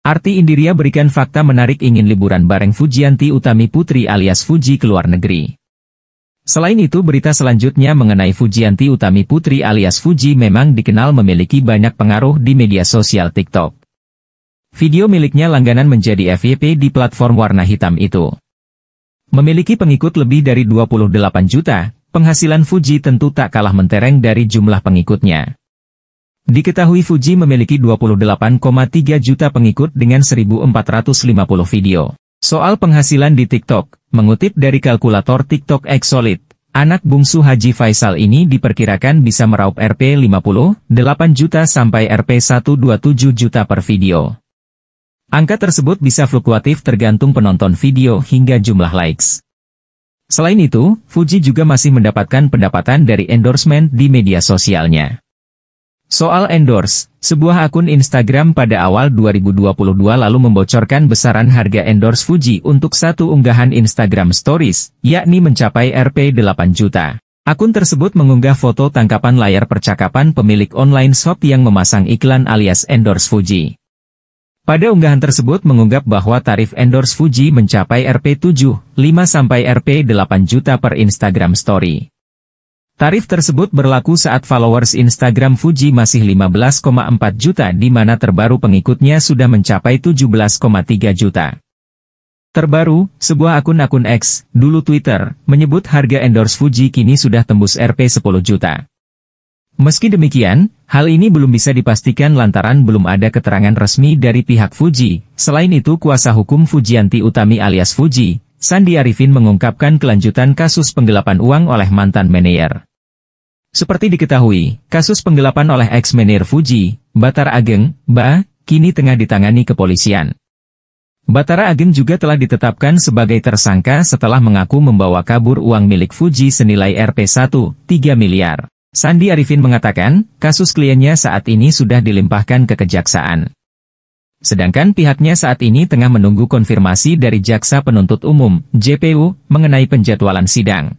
Arti Indiria berikan fakta menarik ingin liburan bareng Fujianti Utami Putri alias Fuji ke luar negeri. Selain itu berita selanjutnya mengenai Fujianti Utami Putri alias Fuji memang dikenal memiliki banyak pengaruh di media sosial TikTok. Video miliknya langganan menjadi FYP di platform warna hitam itu. Memiliki pengikut lebih dari 28 juta, penghasilan Fuji tentu tak kalah mentereng dari jumlah pengikutnya. Diketahui Fuji memiliki 28,3 juta pengikut dengan 1.450 video. Soal penghasilan di TikTok, mengutip dari kalkulator TikTok Exolid, anak bungsu Haji Faisal ini diperkirakan bisa meraup Rp 50, juta sampai Rp 127 juta per video. Angka tersebut bisa fluktuatif tergantung penonton video hingga jumlah likes. Selain itu, Fuji juga masih mendapatkan pendapatan dari endorsement di media sosialnya. Soal endorse, sebuah akun Instagram pada awal 2022 lalu membocorkan besaran harga endorse Fuji untuk satu unggahan Instagram Stories, yakni mencapai Rp 8 juta. Akun tersebut mengunggah foto tangkapan layar percakapan pemilik online shop yang memasang iklan alias endorse Fuji. Pada unggahan tersebut mengunggah bahwa tarif endorse Fuji mencapai Rp 7,5 sampai Rp 8 juta per Instagram Story. Tarif tersebut berlaku saat followers Instagram Fuji masih 15,4 juta di mana terbaru pengikutnya sudah mencapai 17,3 juta. Terbaru, sebuah akun-akun X, dulu Twitter, menyebut harga endorse Fuji kini sudah tembus Rp 10 juta. Meski demikian, hal ini belum bisa dipastikan lantaran belum ada keterangan resmi dari pihak Fuji. Selain itu kuasa hukum Fujianti Utami alias Fuji, Sandi Arifin mengungkapkan kelanjutan kasus penggelapan uang oleh mantan manajer. Seperti diketahui, kasus penggelapan oleh ex-menir Fuji, Batara Ageng, Ba, kini tengah ditangani kepolisian. Batara Ageng juga telah ditetapkan sebagai tersangka setelah mengaku membawa kabur uang milik Fuji senilai rp 1,3 miliar. Sandi Arifin mengatakan, kasus kliennya saat ini sudah dilimpahkan ke kejaksaan. Sedangkan pihaknya saat ini tengah menunggu konfirmasi dari Jaksa Penuntut Umum, JPU, mengenai penjadwalan sidang.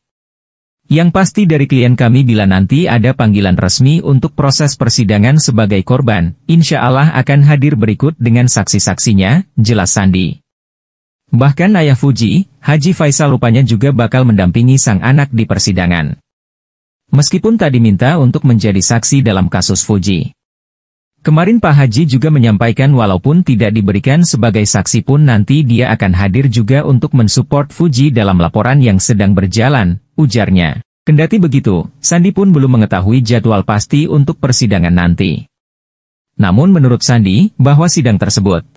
Yang pasti dari klien kami bila nanti ada panggilan resmi untuk proses persidangan sebagai korban, insya Allah akan hadir berikut dengan saksi-saksinya, jelas Sandi. Bahkan ayah Fuji, Haji Faisal rupanya juga bakal mendampingi sang anak di persidangan. Meskipun tak diminta untuk menjadi saksi dalam kasus Fuji. Kemarin Pak Haji juga menyampaikan walaupun tidak diberikan sebagai saksi pun nanti dia akan hadir juga untuk mensupport Fuji dalam laporan yang sedang berjalan, ujarnya. Kendati begitu, Sandi pun belum mengetahui jadwal pasti untuk persidangan nanti. Namun menurut Sandi, bahwa sidang tersebut